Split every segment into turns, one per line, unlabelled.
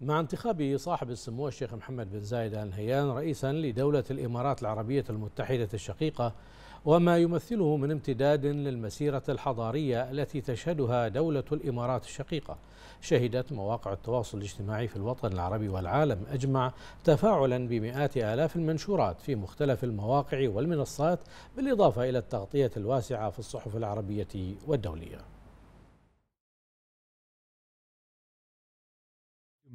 مع انتخاب صاحب السمو الشيخ محمد بن زايد ال نهيان رئيسا لدولة الإمارات العربية المتحدة الشقيقة وما يمثله من امتداد للمسيرة الحضارية التي تشهدها دولة الإمارات الشقيقة شهدت مواقع التواصل الاجتماعي في الوطن العربي والعالم أجمع تفاعلا بمئات آلاف المنشورات في مختلف المواقع والمنصات بالإضافة إلى التغطية الواسعة في الصحف العربية والدولية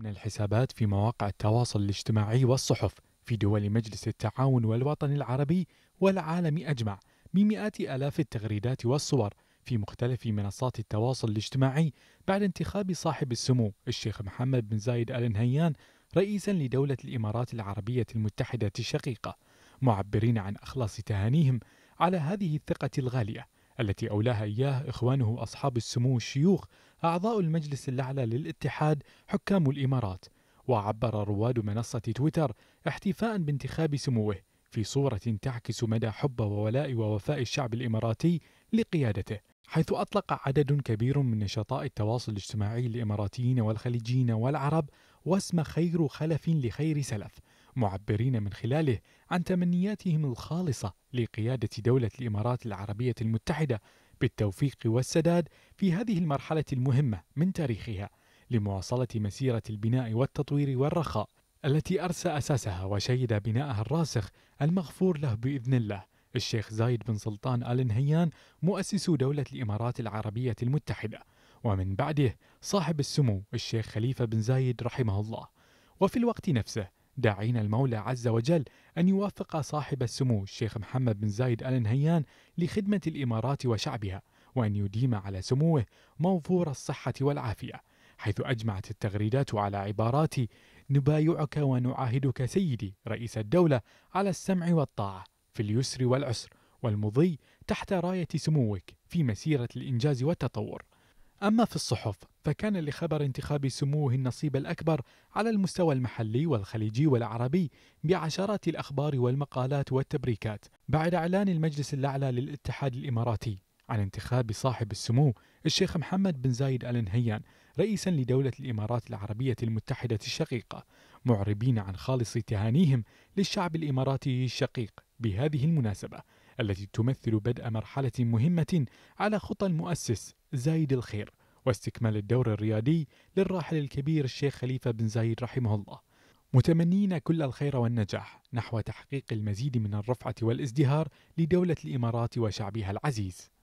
من الحسابات في مواقع التواصل الاجتماعي والصحف في دول مجلس التعاون والوطن العربي والعالم أجمع بمئات آلاف التغريدات والصور في مختلف منصات التواصل الاجتماعي بعد انتخاب صاحب السمو الشيخ محمد بن زايد آل نهيان رئيسا لدولة الإمارات العربية المتحدة الشقيقة معبرين عن أخلاص تهانيهم على هذه الثقة الغالية التي أولاها إياه إخوانه أصحاب السمو الشيوخ أعضاء المجلس الأعلى للاتحاد حكام الإمارات وعبر رواد منصة تويتر احتفاء بانتخاب سموه في صورة تعكس مدى حب وولاء ووفاء الشعب الإماراتي لقيادته حيث أطلق عدد كبير من نشطاء التواصل الاجتماعي الإماراتيين والخليجيين والعرب واسم خير خلف لخير سلف معبرين من خلاله عن تمنياتهم الخالصة لقيادة دولة الإمارات العربية المتحدة بالتوفيق والسداد في هذه المرحلة المهمة من تاريخها لمواصلة مسيرة البناء والتطوير والرخاء التي أرسى أساسها وشيد بناءها الراسخ المغفور له بإذن الله الشيخ زايد بن سلطان آل نهيان مؤسس دولة الإمارات العربية المتحدة ومن بعده صاحب السمو الشيخ خليفة بن زايد رحمه الله وفي الوقت نفسه داعين المولى عز وجل أن يوفق صاحب السمو الشيخ محمد بن زايد آل نهيان لخدمة الإمارات وشعبها وأن يديم على سموه موفور الصحة والعافية حيث أجمعت التغريدات على عبارات نبايعك ونعاهدك سيدي رئيس الدولة على السمع والطاعة في اليسر والعسر والمضي تحت راية سموك في مسيرة الإنجاز والتطور أما في الصحف فكان لخبر انتخاب سموه النصيب الأكبر على المستوى المحلي والخليجي والعربي بعشرات الأخبار والمقالات والتبريكات بعد إعلان المجلس الأعلى للاتحاد الإماراتي عن انتخاب صاحب السمو الشيخ محمد بن زايد آل نهيان رئيسا لدولة الإمارات العربية المتحدة الشقيقة معربين عن خالص تهانيهم للشعب الإماراتي الشقيق بهذه المناسبة التي تمثل بدء مرحلة مهمة على خطى المؤسس زايد الخير واستكمال الدور الريادي للراحل الكبير الشيخ خليفة بن زايد رحمه الله متمنين كل الخير والنجاح نحو تحقيق المزيد من الرفعة والازدهار لدولة الإمارات وشعبها العزيز